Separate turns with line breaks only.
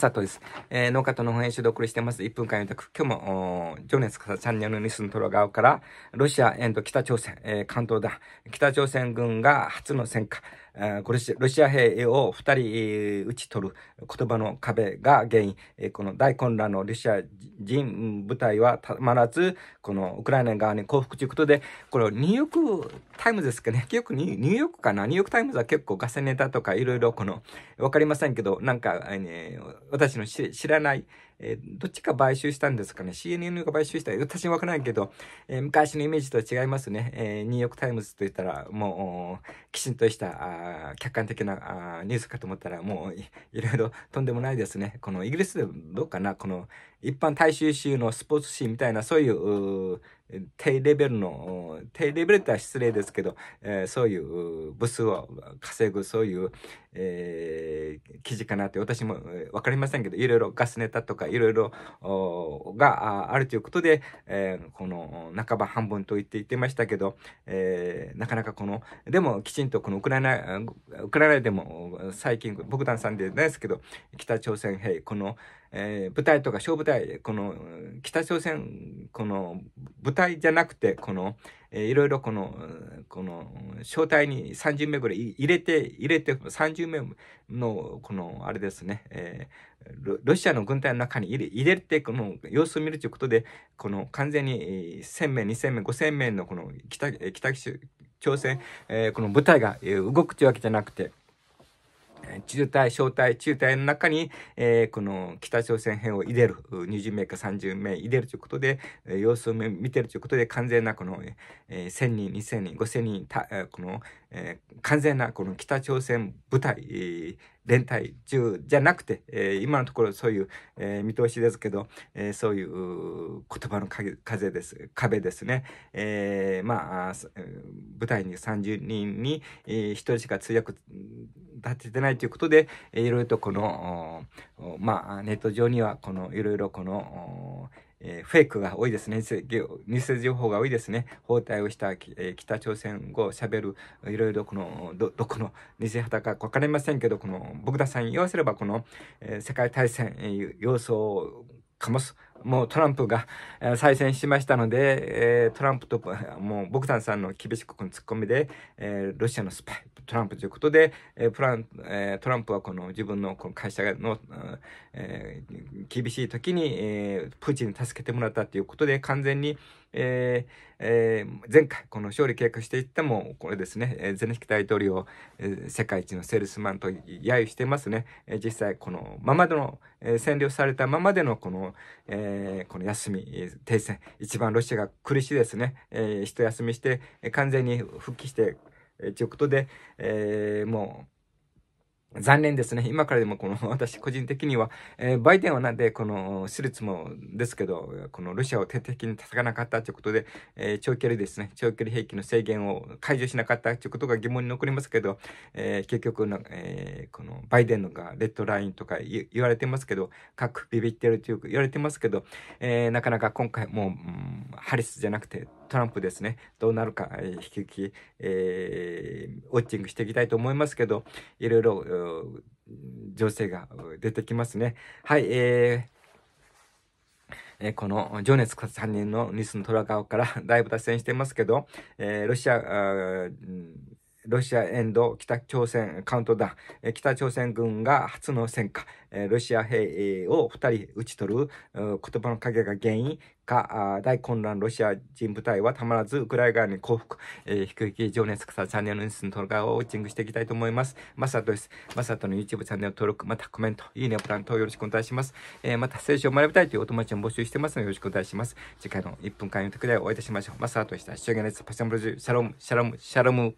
佐藤です。えー、農家との本編集でお送りしてます。1分間予約。今日も、情熱かさチャンネルニュースの側から、ロシア、えー、北朝鮮、えー、関東だ。北朝鮮軍が初の戦果。これロシア兵を2人撃ち取る言葉の壁が原因、この大混乱のロシア人部隊はたまらず、このウクライナ側に降伏ということで、これニューヨークタイムズですかね、結局ニューヨークかな、ニューヨークタイムズは結構ガセネタとかいろいろこの、わかりませんけど、なんか、えー、私の知らない、えー、どっちか買収したんですかね。CNN が買収した。私わからないけど、えー、昔のイメージとは違いますね。えー、ニューヨークタイムズと言ったら、もう、きちんとしたあ客観的なあニュースかと思ったら、もうい、いろいろとんでもないですね。このイギリスでどうかな、この、一般大衆州のスポーツ誌みたいな、そういう、う低レベルの、低レベルとは失礼ですけど、えー、そういう部数を稼ぐ、そういう、えー記事かなって私も分かりませんけどいろいろガスネタとかいろいろがあるということで、えー、この半ば半分と言って言ってましたけど、えー、なかなかこのでもきちんとこのウクライナウクライナでも最近ボグダンさんでないですけど北朝鮮兵この、えー、部隊とか小部隊この北朝鮮この部隊じゃなくてこのいろいろこのこの招待に30名ぐらい入れて、入れて30名の、この、あれですね、えー、ロシアの軍隊の中に入れ入れて、この様子を見るということで、この完全に1000名、2000名、5000名のこの北北朝鮮、えー、この部隊が動くというわけじゃなくて、中隊、小隊、中隊の中に、えー、この北朝鮮兵を入れる、20名か30名入れるということで、様子を見てるということで、完全なこの、えー、1000人、2000人、5000人、たこの、えー、完全なこの北朝鮮部隊、えー、連隊中じゃなくて、えー、今のところそういう、えー、見通しですけど、えー、そういう言葉の風です、壁ですね。えー、まあ、舞台に30人に、えー、1人しか通訳立ててないということで、えいろいろとこの、まあ、ネット上には、この、いろいろこの、えー、フェイクが多いですね偽。情報が多いですね。包帯をした、えー、北朝鮮語をしゃべる、いろいろこの、ど、どこの偽旗か分かりませんけど、この、僕田さん言わせれば、この、えー、世界大戦、えー、様相を醸すもうトランプが再選しましたので、えトランプと、もうボクタンさんの厳しくこのツッコミで、えロシアのスパイ、トランプということで、えプランえトランプはこの自分のこの会社の、え厳しい時に、えプーチンに助けてもらったということで、完全に、ええ前回、この勝利計画していっても、これですね、えゼネスキ大統領を、え世界一のセールスマンと揶揄してますね。え実際、このままでの、え占領されたままでのこの、ええー、この休み、停戦、一番ロシアが苦しいですね。えー、一休みして、完全に復帰して、えー、ということで、えー、もう、残念ですね。今からでもこの 私個人的には、えー、バイデンはなんでこの私立もですけど、このロシアを徹底的に叩かなかったということで、えー、長距離ですね、長距離兵器の制限を解除しなかったということが疑問に残りますけど、えー、結局の、えこのバイデンのがレッドラインとか言われてますけど、各ビビってるという言われてますけど、えなかなか今回もう、うん、ハリスじゃなくてトランプですね、どうなるか、引き続き、えー、ウォッチングしていきたいと思いますけど、いろいろ、情勢が出てきますね。はい、えーえこの情熱3人のニスの虎側から だいぶ脱線してますけど、えー、ロシア、ロシアエンド北朝鮮カウントダウン、北朝鮮軍が初の戦果、ロシア兵を2人撃ち取る言葉の影が原因か、大混乱ロシア人部隊はたまらずウクライナに降伏、えいき情熱草チャンネルのニュースの動画をウォッチングしていきたいと思います。マサトです。マサトの YouTube チャンネル登録、またコメント、いいねボタン等よろしくお願いします。えまた聖書を学びたいというお友達も募集してますのでよろしくお願いします。次回の1分間の特大をお会いいたしましょう。マサトでした。パシャムジシャロム、シャロム、シャロム。